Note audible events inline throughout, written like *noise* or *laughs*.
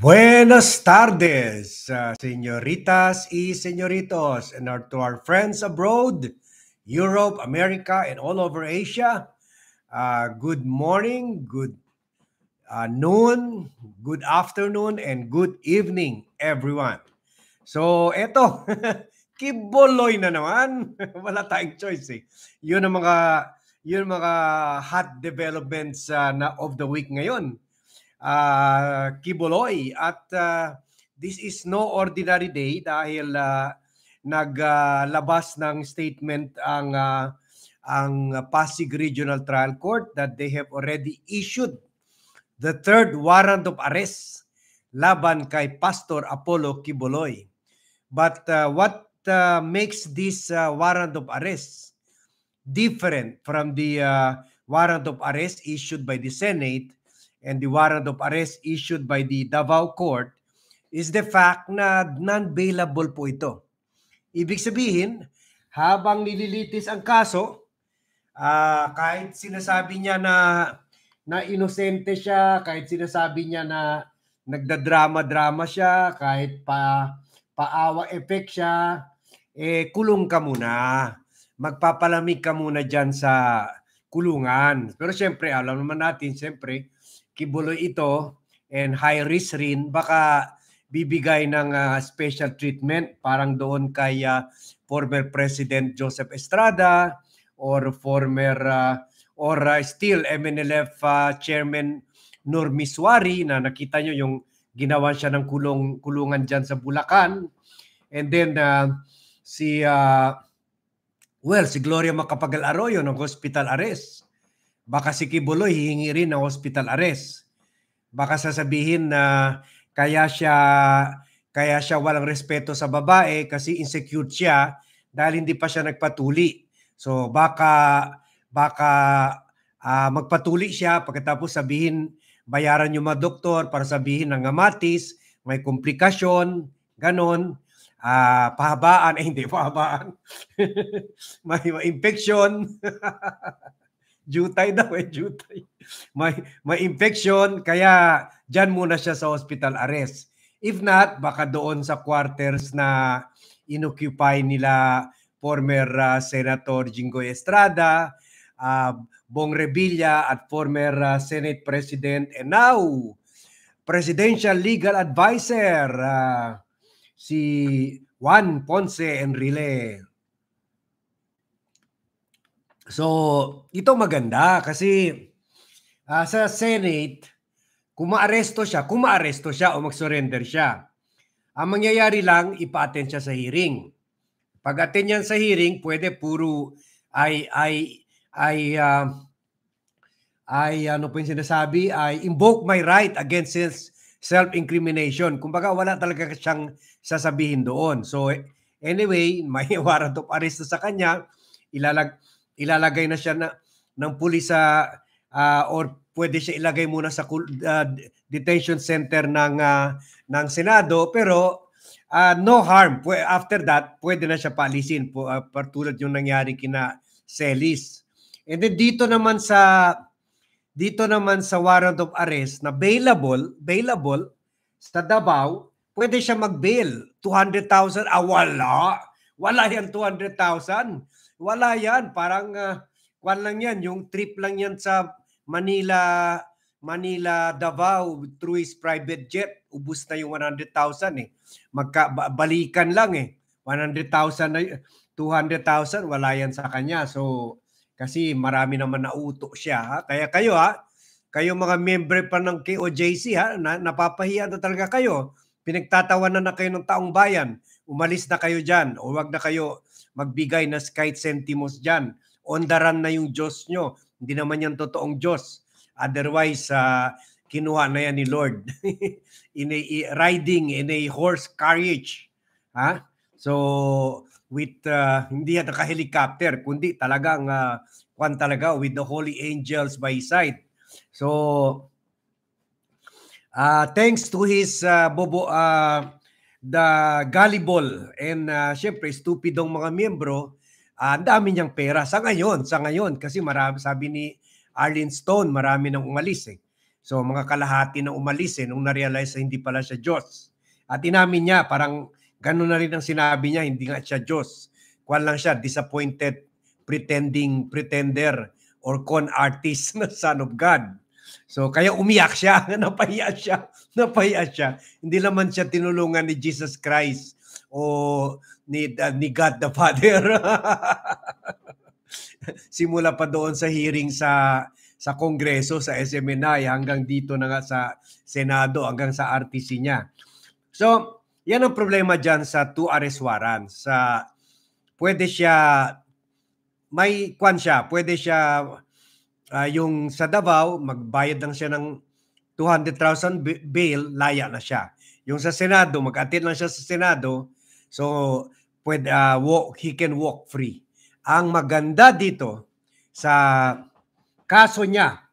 Buenas tardes, uh, señoritas y señoritos, and our, to our friends abroad, Europe, America, and all over Asia. Uh, good morning, good uh, noon, good afternoon, and good evening, everyone. So, eto, *laughs* kiboloy na naman. *laughs* Wala tayong choice eh. Yun ang mga, yun ang mga hot developments uh, na of the week ngayon uh, Kibuloy. At uh, this is no ordinary day dahil uh, ah, naglabas uh, ng statement ang uh, ang Pasig Regional Trial Court that they have already issued the third warrant of arrest laban kay Pastor Apollo Kiboloy. But uh, what uh, makes this uh, warrant of arrest different from the uh, warrant of arrest issued by the Senate and the warrant of arrest issued by the Davao Court is the fact na non-bailable po ito. Ibig sabihin, habang nililitis ang kaso, uh, kahit sinasabi niya na na inosente siya, kahit sinasabi niya na nagdadrama-drama siya, kahit pa paawa effect siya, eh kulong ka muna. Magpapalamig ka muna diyan sa kulungan. Pero syempre, alam naman natin, syempre, kibuloy ito and high risk rin, baka bibigay ng uh, special treatment parang doon kay uh, former President Joseph Estrada or former uh, or uh, still MNLF uh, Chairman Nur Miswari na nakita nyo yung ginawa siya ng kulong kulungan diyan sa Bulacan and then uh, si uh, well si Gloria Macapagal Arroyo ng hospital arrest Baka si Kibuloy hihingi rin ng hospital arrest. Baka sasabihin na kaya siya kaya siya walang respeto sa babae kasi insecure siya dahil hindi pa siya nagpatuli. So baka baka uh, magpatuli siya pagkatapos sabihin bayaran yung mga doktor para sabihin ng ngamatis, may komplikasyon, ganon, uh, pahabaan, *laughs* eh hindi pahabaan, *laughs* may, may infection. *laughs* Jutay daw eh, jutay. May, may infection, kaya dyan muna siya sa hospital arrest. If not, baka doon sa quarters na inoccupy nila former uh, Senator Jinggoy Estrada, uh, Bong Revilla at former uh, Senate President and now Presidential Legal Advisor uh, si Juan Ponce Enrile. So, ito maganda kasi uh, sa Senate, kung maaresto siya, kung maaresto siya o mag-surrender siya, ang mangyayari lang, ipa-attend siya sa hearing. Pag attend yan sa hearing, pwede puro ay ay ay uh, ay ano po yung sinasabi, ay invoke my right against self-incrimination. Kumbaga wala talaga siyang sasabihin doon. So anyway, *laughs* may warrant of arrest sa kanya, ilalag ilalagay na siya na, ng pulis sa uh, or pwede siya ilagay muna sa uh, detention center ng uh, ng Senado pero uh, no harm after that pwede na siya palisin po uh, tulad yung nangyari kina Celis and then dito naman sa dito naman sa warrant of arrest na bailable bailable sa Davao pwede siya magbail 200,000 ah wala wala yan 200,000 wala yan. Parang, uh, kwan lang yan. Yung trip lang yan sa Manila, Manila, Davao through his private jet. Ubus na yung 100,000 eh. Magka, balikan lang eh. 100,000 na 200,000 wala yan sa kanya. So kasi marami naman nauto siya. Ha? Kaya kayo ha, kayo mga member pa ng KOJC ha, na, napapahiya na talaga kayo. Pinagtatawanan na kayo ng taong bayan umalis na kayo dyan o wag na kayo magbigay na kahit sentimos dyan. Ondaran na yung Diyos nyo. Hindi naman yan totoong Diyos. Otherwise, uh, kinuha na yan ni Lord. *laughs* in a, riding in a horse carriage. Ha? So, with, uh, hindi yan naka-helicopter, kundi talagang, uh, kwan talaga, with the holy angels by his side. So, uh, thanks to his uh, bobo, uh, the gullible and uh, syempre stupidong mga miyembro, uh, ang dami niyang pera sa ngayon, sa ngayon kasi marami sabi ni Arlene Stone, marami nang umalis eh. So mga kalahati na umalis eh nung na-realize na hindi pala siya Diyos. At inamin niya, parang ganun na rin ang sinabi niya, hindi nga siya Diyos. Kwan lang siya, disappointed, pretending, pretender, or con artist *laughs* na son of God. So kaya umiyak siya, *laughs* napahiya siya, napahiya siya. Hindi naman siya tinulungan ni Jesus Christ o ni, uh, ni God the Father. *laughs* Simula pa doon sa hearing sa sa Kongreso, sa SMNI, hanggang dito na nga sa Senado, hanggang sa RTC niya. So, yan ang problema dyan sa two areswaran. Sa, pwede siya, may kwan siya, pwede siya uh, yung sa Davao, magbayad lang siya ng 200,000 bail, laya na siya. Yung sa Senado, mag-attend lang siya sa Senado, so pwede, uh, ah, walk, he can walk free. Ang maganda dito sa kaso niya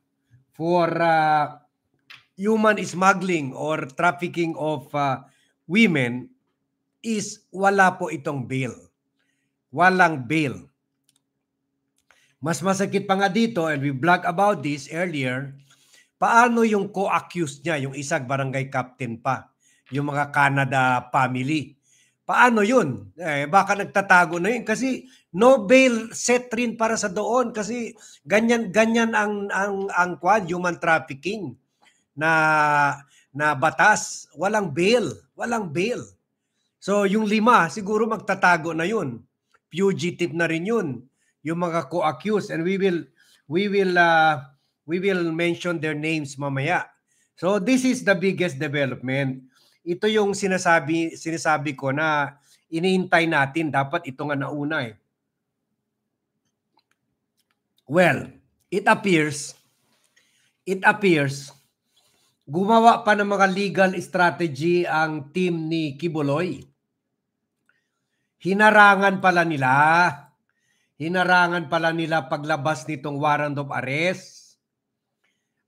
for uh, human smuggling or trafficking of uh, women is wala po itong bail. Walang bail. Mas masakit pa nga dito, and we blog about this earlier, paano yung co-accused niya, yung isang barangay captain pa, yung mga Canada family. Paano yun? Eh, baka nagtatago na yun kasi no bail set rin para sa doon kasi ganyan ganyan ang ang ang kwan human trafficking na na batas, walang bail, walang bail. So yung lima siguro magtatago na yun. Fugitive na rin yun yung mga co-accused and we will we will uh, we will mention their names mamaya. So this is the biggest development. Ito yung sinasabi sinasabi ko na iniintay natin dapat ito nga nauna eh. Well, it appears it appears gumawa pa ng mga legal strategy ang team ni Kibuloy. Hinarangan pala nila hinarangan pala nila paglabas nitong warrant of arrest.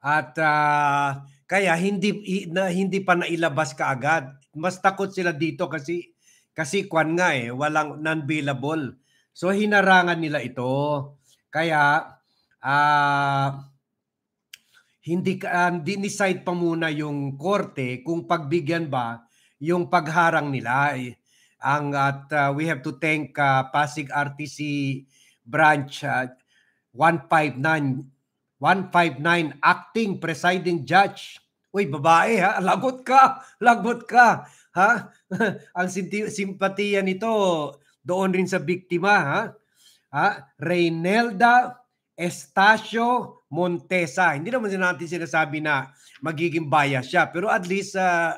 At uh, kaya hindi na, hindi pa nailabas kaagad. Mas takot sila dito kasi kasi kwan nga eh, walang non-bailable. So hinarangan nila ito. Kaya uh, hindi uh, ah, dinicide pa muna yung korte kung pagbigyan ba yung pagharang nila ang at uh, we have to thank uh, Pasig RTC Branch uh, 159 159 acting presiding judge. Uy, babae ha, *laughs* lagot ka, lagot ka, ha? *laughs* Ang simpatiya nito doon rin sa biktima, ha? Ha? Reynelda Estacio Montesa. Hindi naman natin sinasabi na magiging bias siya, pero at least uh,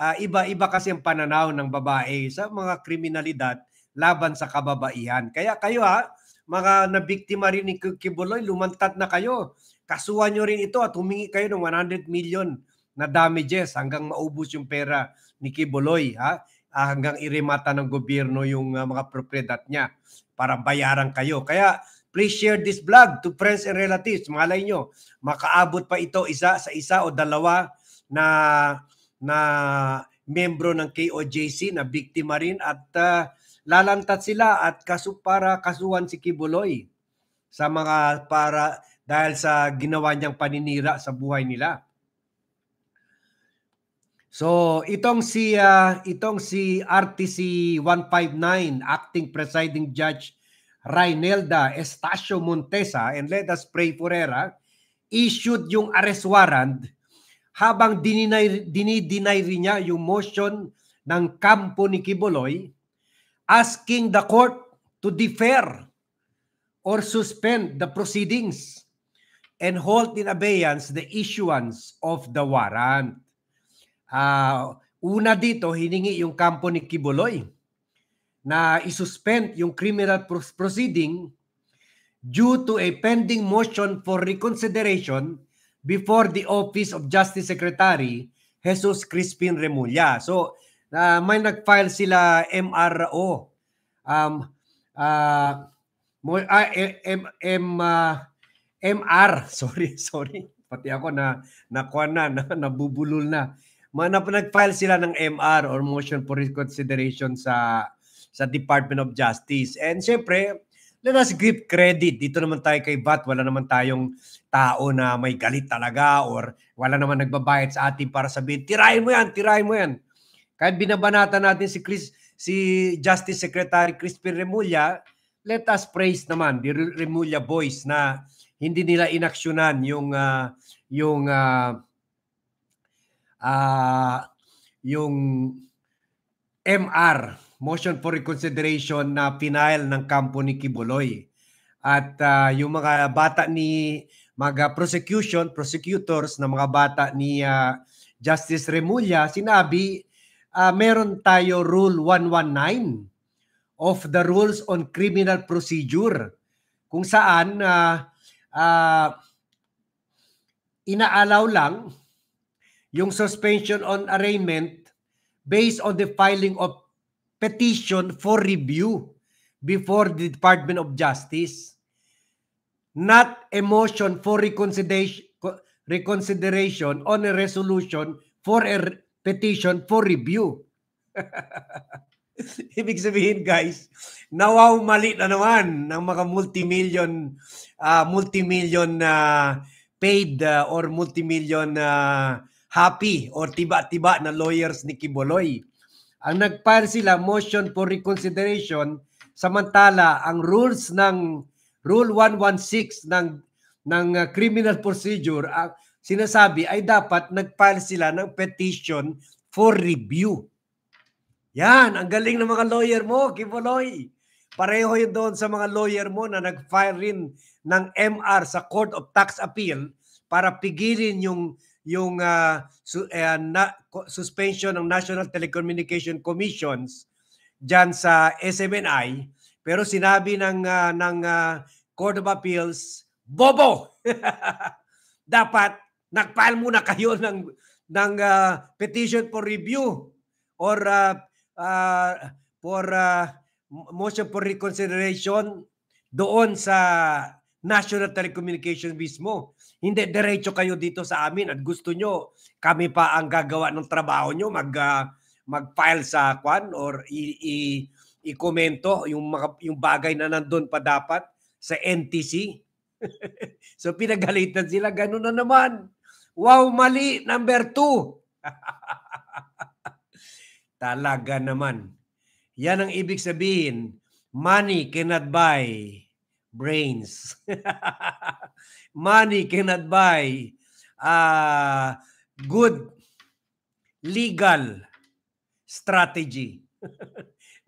uh, iba-iba kasi ang pananaw ng babae sa mga kriminalidad laban sa kababaihan. Kaya kayo ha, mga nabiktima rin ni Kibuloy, lumantat na kayo. Kasuhan nyo rin ito at humingi kayo ng 100 million na damages hanggang maubos yung pera ni Kibuloy. Ha? Ah, hanggang iremata ng gobyerno yung uh, mga propriedad niya para bayaran kayo. Kaya please share this vlog to friends and relatives. Malay nyo, makaabot pa ito isa sa isa o dalawa na na membro ng KOJC na biktima rin at uh, lalantat sila at kasu para kasuhan si Kibuloy sa mga para dahil sa ginawa niyang paninira sa buhay nila. So, itong si uh, itong si RTC 159 acting presiding judge Rainelda Estacio Montesa and let us pray for her ah, issued yung arrest warrant habang dininay, dinidinay rin niya yung motion ng kampo ni Kibuloy asking the court to defer or suspend the proceedings and hold in abeyance the issuance of the warrant. Uh, una dito, hiningi yung kampo ni Kibuloy na isuspend yung criminal proceeding due to a pending motion for reconsideration before the Office of Justice Secretary Jesus Crispin Remulla. So, na uh, may nag-file sila MRO. Um, uh, mo, ah, eh, M, M, uh, ah, MR, *laughs* sorry, sorry. Pati ako na nakuha na, na nabubulol na. Manap nag-file sila ng MR or motion for reconsideration sa sa Department of Justice. And syempre, let us give credit. Dito naman tayo kay VAT. Wala naman tayong tao na may galit talaga or wala naman nagbabayad sa atin para sabihin, tirahin mo yan, tirahin mo yan. Kahit binabanata natin si Chris, si Justice Secretary Crispin Remulla, let us praise naman the Remulla boys na hindi nila inaksyonan yung uh, yung uh, uh, yung MR motion for reconsideration na pinail ng kampo ni Kibuloy. at uh, yung mga bata ni mga prosecution prosecutors na mga bata ni uh, Justice Remulla sinabi uh, meron tayo Rule 119 of the Rules on Criminal Procedure kung saan uh, uh, inaalaw lang yung suspension on arraignment based on the filing of petition for review before the Department of Justice not a motion for reconsideration reconsideration on a resolution for a petition for review. *laughs* Ibig sabihin guys, nawawmali na naman ng mga multi-million uh, multi-million uh, paid uh, or multi-million uh, happy or tiba-tiba na lawyers ni Kiboloy. Ang nag sila motion for reconsideration samantala ang rules ng Rule 116 ng ng uh, criminal procedure uh, sinasabi ay dapat nagfile sila ng petition for review. Yan, ang galing ng mga lawyer mo, Kiboloy. Pareho yun doon sa mga lawyer mo na nag-file rin ng MR sa Court of Tax Appeal para pigilin yung yung uh, su- uh, na- suspension ng National Telecommunication Commissions diyan sa SMNI pero sinabi ng uh, ng uh, Court of Appeals bobo *laughs* dapat nag muna kayo ng ng uh, petition for review or uh, uh, for uh, motion for reconsideration doon sa National Telecommunication mismo. Hindi diretso kayo dito sa amin at gusto nyo kami pa ang gagawa ng trabaho nyo mag uh, mag-file sa kwan or i, i i-komento yung mga, yung bagay na nandoon pa dapat sa NTC. *laughs* so pinagalitan sila ganun na naman. Wow, mali. Number two. *laughs* Talaga naman. Yan ang ibig sabihin. Money cannot buy brains. *laughs* Money cannot buy uh, good legal strategy. *laughs*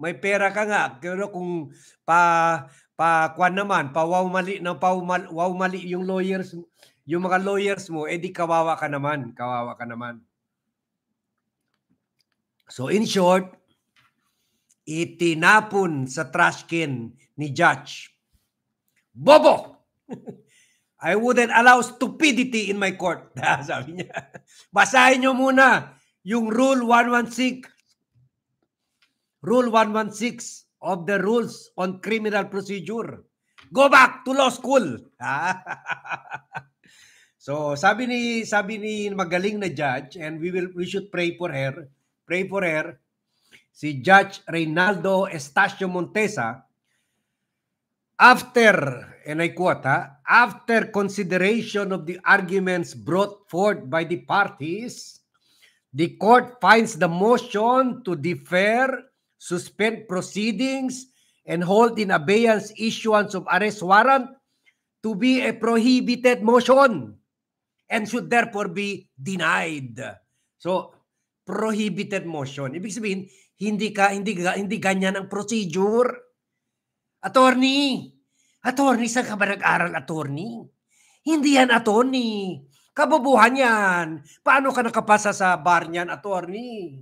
May pera ka nga, pero kung pa pa kwan naman, pa wow mali na pa wow mali yung lawyers yung mga lawyers mo, edi eh kawawa ka naman. Kawawa ka naman. So in short, itinapon sa trash can ni judge. Bobo! *laughs* I wouldn't allow stupidity in my court. *laughs* Sabi niya. Basahin niyo muna yung Rule 116. Rule 116 of the rules on criminal procedure. Go back to law school. *laughs* So sabi ni sabi ni magaling na judge and we will we should pray for her. Pray for her. Si Judge Reynaldo Estacio Montesa after and I quote ha, after consideration of the arguments brought forth by the parties the court finds the motion to defer suspend proceedings and hold in abeyance issuance of arrest warrant to be a prohibited motion and should therefore be denied. So, prohibited motion. Ibig sabihin, hindi ka hindi hindi ganyan ang procedure. Attorney, attorney sa ka ba nag-aral attorney? Hindi yan attorney. Kabubuhan yan. Paano ka nakapasa sa bar niyan, attorney?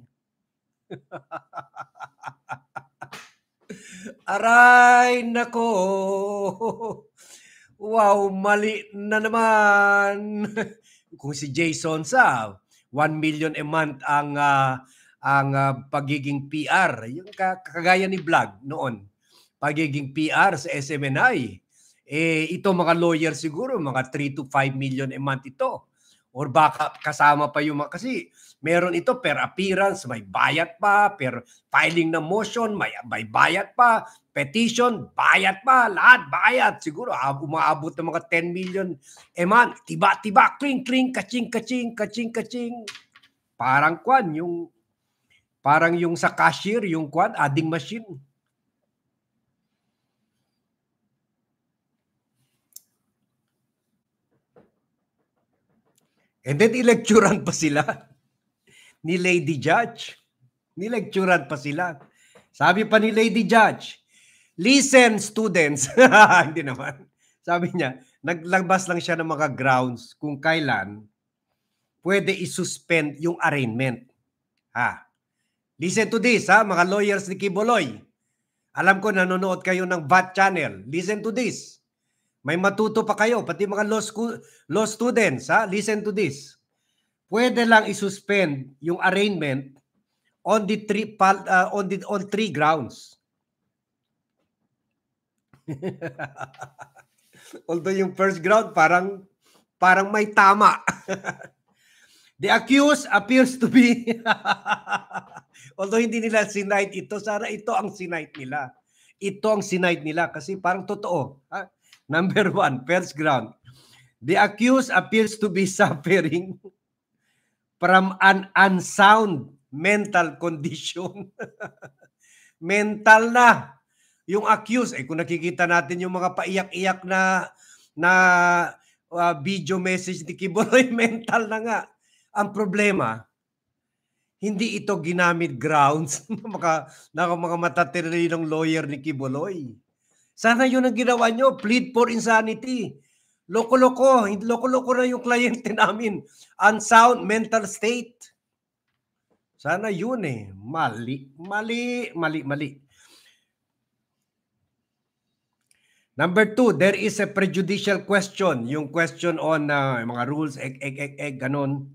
*laughs* Aray, nako. Wow, mali na naman. *laughs* Kung si Jason sa 1 million a month ang uh, ang uh, pagiging PR, yung kagaya ni Vlog noon, pagiging PR sa SMNI. Eh ito mga lawyer siguro mga 3 to 5 million a month ito. Or baka kasama pa yung mga kasi Meron ito per appearance, may bayat pa, per filing ng motion, may, may bayat pa, petition, bayat pa, lahat bayat. Siguro ah, umaabot ng mga 10 million. E man, tiba-tiba, kling, kling, kaching, kaching, kaching, kaching. Parang kwan, yung, parang yung sa cashier, yung kwan, adding machine. And then, ilecturan pa sila ni Lady Judge. Nilecturean pa sila. Sabi pa ni Lady Judge, listen students. *laughs* Hindi naman. Sabi niya, naglabas lang siya ng mga grounds kung kailan pwede isuspend yung arraignment. Ha? Listen to this, ha, mga lawyers ni Kiboloy. Alam ko nanonood kayo ng VAT channel. Listen to this. May matuto pa kayo, pati mga law, school, law students, ha? Listen to this pwede lang isuspend yung arraignment on the three uh, on the on three grounds. *laughs* Although yung first ground parang parang may tama. *laughs* the accused appears to be *laughs* Although hindi nila sinight ito, sana ito ang sinight nila. Ito ang sinight nila kasi parang totoo. Ha? Number one, first ground. The accused appears to be suffering from an unsound mental *laughs* condition. mental na yung accused. Eh, kung nakikita natin yung mga paiyak-iyak na na uh, video message ni Kiboloy, *laughs* mental na nga. Ang problema, hindi ito ginamit grounds *laughs* ng mga, ng mga matatirinong lawyer ni Kiboloy. Sana yun ang ginawa nyo, plead for insanity. Loko-loko. Loko-loko na yung kliyente *laughs* namin. Unsound mental state. Sana yun eh. Mali, mali, mali, mali. Number two, there is a prejudicial question. Yung question on uh, mga rules, egg, egg, egg, egg, ganun.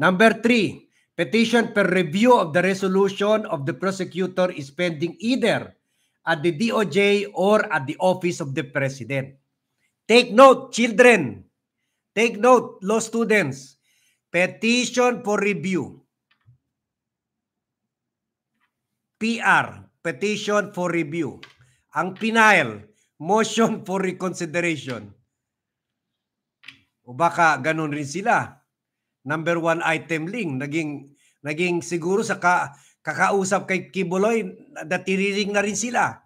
Number three, petition per review of the resolution of the prosecutor is pending either at the DOJ or at the Office of the President. Take note, children. Take note, law students. Petition for review. PR, petition for review. Ang pinail, motion for reconsideration. O baka ganun rin sila. Number one item link, naging, naging siguro sa ka, kakausap kay Kibuloy, natiriring na rin sila.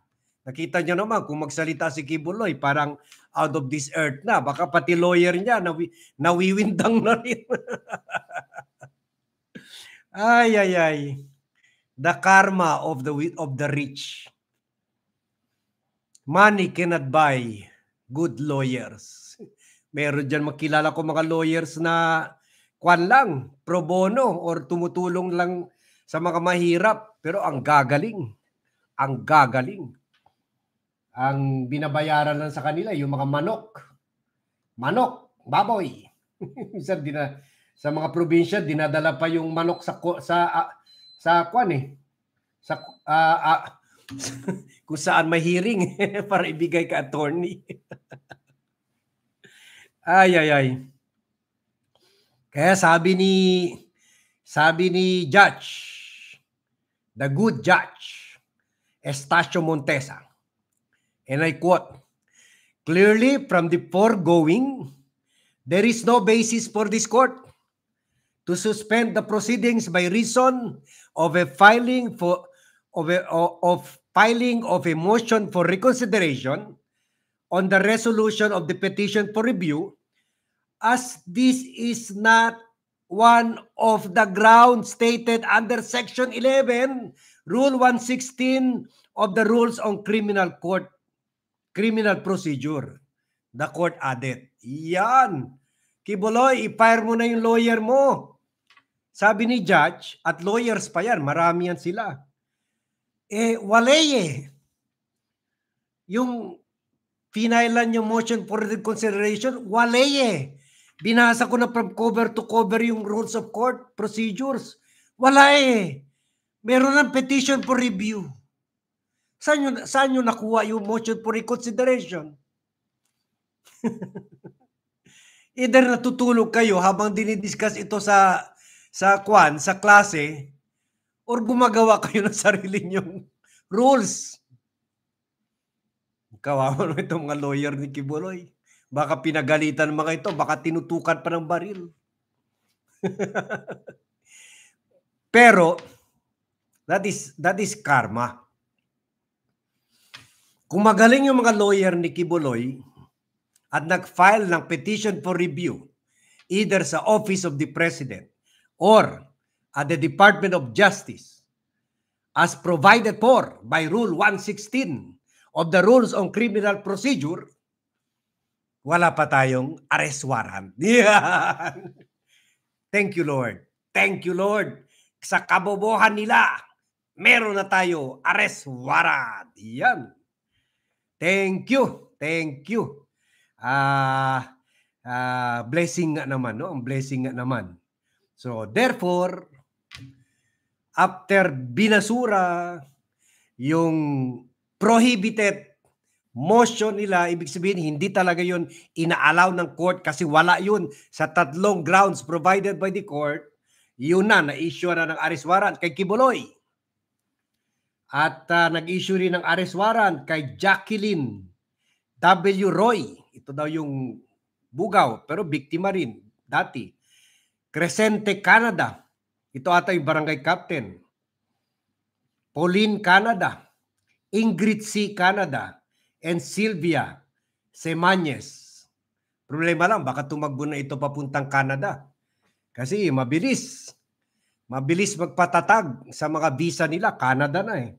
Nakita nyo naman, kung magsalita si Kibuloy, parang out of this earth na. Baka pati lawyer niya, nawi, nawiwindang na rin. *laughs* ay, ay, ay. The karma of the, of the rich. Money cannot buy good lawyers. Meron dyan makilala ko mga lawyers na kwan lang, pro bono or tumutulong lang sa mga mahirap. Pero ang gagaling. Ang gagaling. Ang binabayaran lang sa kanila yung mga manok. Manok, baboy. Minsan *laughs* dina, sa mga probinsya dinadala pa yung manok sa sa uh, sa kwan eh. Sa uh, uh, *laughs* kung saan may hearing *laughs* para ibigay ka attorney. ay ay ay. Kaya sabi ni sabi ni Judge, the good judge, Estacio Montesa, And I quote, Clearly, from the foregoing, there is no basis for this court to suspend the proceedings by reason of a filing for of, a, of filing of a motion for reconsideration on the resolution of the petition for review as this is not one of the grounds stated under section 11 rule 116 of the rules on criminal court criminal procedure. The court added. Yan! Kiboloy, i-fire mo na yung lawyer mo. Sabi ni judge, at lawyers pa yan, marami yan sila. Eh, waleye. eh. Yung pinailan yung motion for reconsideration, waleye. eh. Binasa ko na from cover to cover yung rules of court, procedures. Wala eh. Meron ng petition for review. Saan nyo, saan nyo nakuha yung motion for reconsideration? *laughs* Either natutulog kayo habang dinidiscuss ito sa sa kwan, sa klase, or gumagawa *laughs* kayo ng sarili nyong rules. Kawawa mo itong mga lawyer ni Kibuloy. Baka pinagalitan mga ito, baka tinutukan pa ng baril. *laughs* Pero, that is, that is karma. Kung magaling yung mga lawyer ni Kibuloy at nag-file ng petition for review either sa Office of the President or at the Department of Justice as provided for by Rule 116 of the Rules on Criminal Procedure, wala pa tayong arrest warrant. *laughs* Thank you, Lord. Thank you, Lord. Sa kabobohan nila, meron na tayo arrest warrant. Yan. Thank you. Thank you. Ah uh, uh, blessing nga naman, no? Ang blessing nga naman. So therefore after binasura yung prohibited motion nila, ibig sabihin hindi talaga yun inaalaw ng court kasi wala yun sa tatlong grounds provided by the court, yun na, na-issue na ng arrest warrant kay Kibuloy. At uh, nag-issue rin ng arrest warrant kay Jacqueline W. Roy. Ito daw yung bugaw, pero biktima rin dati. Crescente, Canada. Ito ata yung barangay captain. Pauline, Canada. Ingrid C. Canada. And Sylvia Semanyes. Problema lang, baka tumagbo na ito papuntang Canada. Kasi mabilis. Mabilis magpatatag sa mga visa nila. Canada na eh.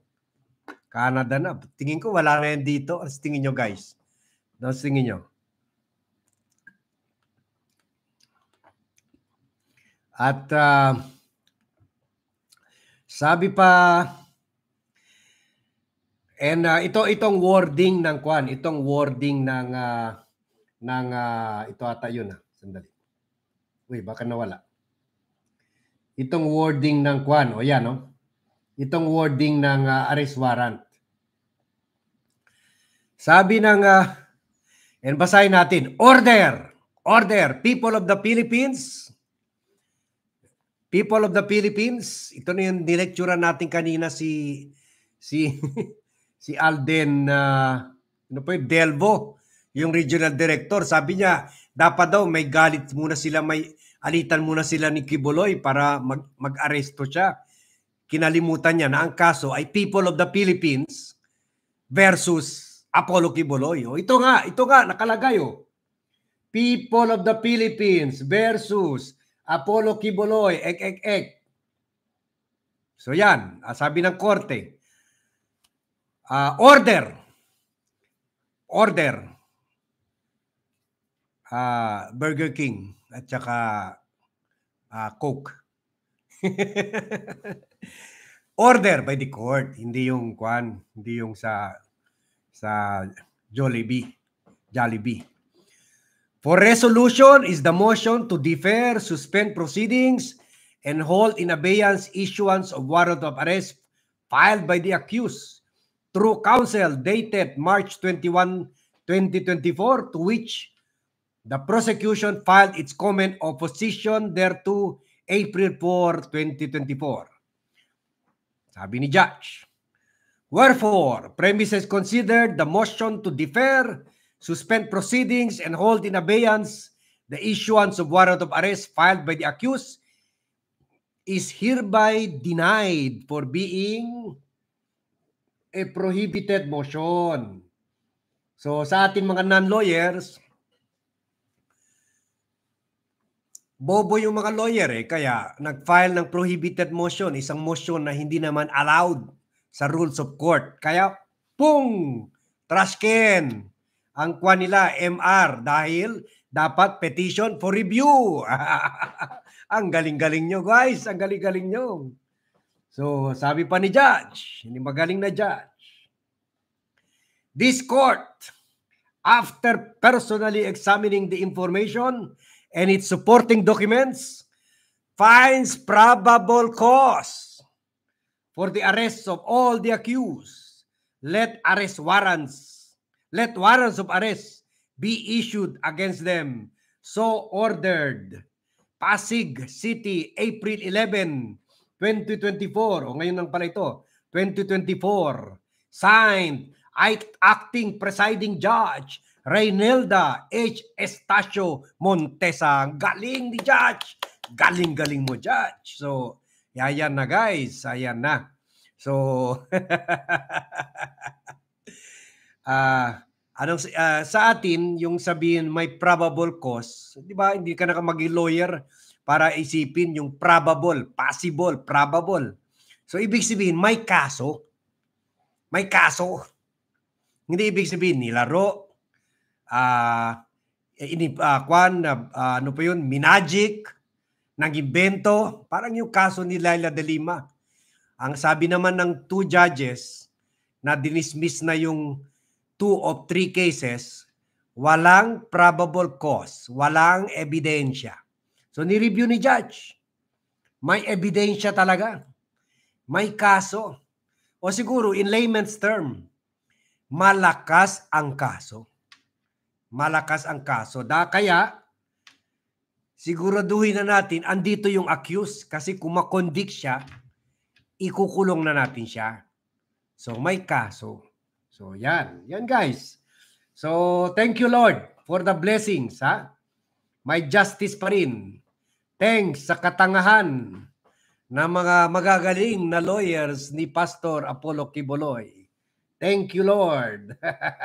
Canada na. Tingin ko wala na yan dito. Ano tingin nyo guys? Ano tingin nyo? At uh, sabi pa and uh, ito itong wording ng kwan, itong wording ng uh, ng uh, ito ata yun ah. Sandali. Uy, baka nawala itong wording ng kwan, o yan, no? Itong wording ng uh, arrest warrant. Sabi ng, uh, and basahin natin, order, order, people of the Philippines, people of the Philippines, ito na yung nilectura natin kanina si, si, *laughs* si Alden, uh, ano po yun, Delvo, yung regional director. Sabi niya, dapat daw may galit muna sila, may, alitan muna sila ni Kibuloy para mag- mag-aresto siya. Kinalimutan niya na ang kaso ay People of the Philippines versus Apollo Kibuloy. O, oh, ito nga, ito nga, nakalagay oh. People of the Philippines versus Apollo Kibuloy, ek, ek, ek. So yan, ah, sabi ng korte. Uh, order. Order. Uh, Burger King at saka uh, Coke. *laughs* Order by the court, hindi yung kwan, hindi yung sa sa Jollibee, Jollibee. For resolution is the motion to defer, suspend proceedings, and hold in abeyance issuance of warrant of arrest filed by the accused through counsel dated March 21, 2024, to which The prosecution filed its comment opposition thereto April 4, 2024. Sabi ni Judge, Wherefore, premises considered the motion to defer, suspend proceedings, and hold in abeyance the issuance of warrant of arrest filed by the accused is hereby denied for being a prohibited motion. So sa ating mga non-lawyers, bobo yung mga lawyer eh. Kaya nag-file ng prohibited motion, isang motion na hindi naman allowed sa rules of court. Kaya, pung! Trash can! Ang kwa nila, MR, dahil dapat petition for review. *laughs* ang galing-galing nyo, guys. Ang galing-galing nyo. So, sabi pa ni judge, hindi magaling na judge. This court, after personally examining the information, and its supporting documents finds probable cause for the arrest of all the accused. Let arrest warrants, let warrants of arrest be issued against them. So ordered. Pasig City, April 11, 2024. O ngayon lang pala ito, 2024. Signed, Acting Presiding Judge Reynelda H. Estacio Montesa. Galing ni Judge. Galing-galing mo, Judge. So, ayan na guys. Ayan na. So, uh, *laughs* anong, uh, sa atin, yung sabihin may probable cause, di ba? Hindi ka na maging lawyer para isipin yung probable, possible, probable. So, ibig sabihin, may kaso. May kaso. Hindi ibig sabihin nilaro, uh, ini uh, kwan uh, uh, ano pa yun minagic nagimbento parang yung kaso ni Laila De Lima ang sabi naman ng two judges na dinismiss na yung two of three cases walang probable cause walang ebidensya so ni-review ni judge may ebidensya talaga may kaso o siguro in layman's term malakas ang kaso malakas ang kaso. Da, kaya, siguraduhin na natin, andito yung accused kasi kung makondik siya, ikukulong na natin siya. So, may kaso. So, yan. Yan, guys. So, thank you, Lord, for the blessings, ha? May justice pa rin. Thanks sa katangahan na mga magagaling na lawyers ni Pastor Apollo Kiboloy. Thank you, Lord. *laughs*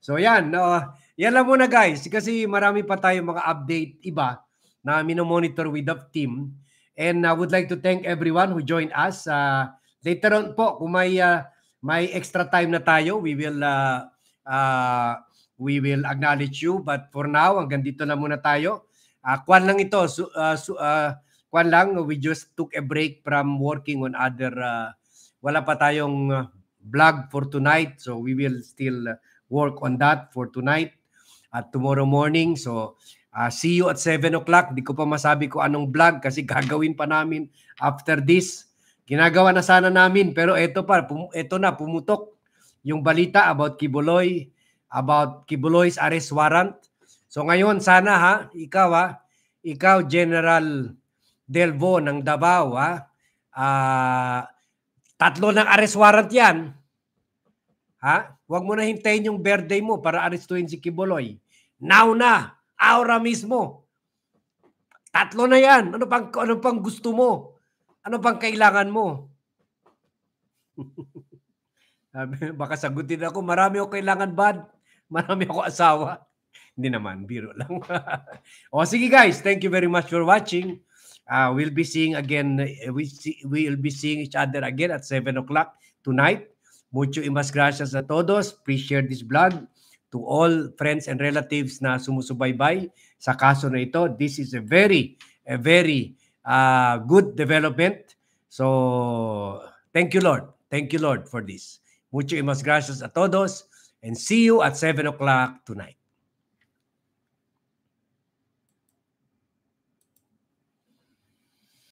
So yan, uh, yan lang muna guys kasi marami pa tayong mga update iba na minomonitor with the team. And I would like to thank everyone who joined us. Uh, later on po, kung may, uh, may extra time na tayo, we will uh, uh, we will acknowledge you. But for now, hanggang dito na muna tayo. Uh, kwan lang ito, So, uh, su, uh, kwan lang, we just took a break from working on other, uh, wala pa tayong vlog for tonight. So we will still uh, work on that for tonight at tomorrow morning. So, uh, see you at 7 o'clock. Di ko pa masabi ko anong vlog kasi *laughs* gagawin pa namin after this. Ginagawa na sana namin pero eto pa, pum- eto na, pumutok yung balita about Kibuloy, about Kibuloy's arrest warrant. So ngayon, sana ha, ikaw ha, ikaw General Delvo ng Davao ha, uh, tatlo ng arrest warrant yan. Ha? Huwag mo na hintayin yung birthday mo para aristuhin si Kiboloy. Now na! Aura mismo! Tatlo na yan! Ano pang, ano pang gusto mo? Ano pang kailangan mo? *laughs* Baka sagutin ako, marami ako kailangan bad. Marami ako asawa. *laughs* Hindi naman, biro lang. *laughs* o sige guys, thank you very much for watching. Uh, we'll be seeing again, eh, we see, we'll be seeing each other again at 7 o'clock tonight. Mucho y mas gracias a todos. Please share this vlog to all friends and relatives na sumusubaybay sa kaso na ito. This is a very, a very uh, good development. So, thank you, Lord. Thank you, Lord, for this. Mucho y mas gracias a todos. And see you at 7 o'clock tonight.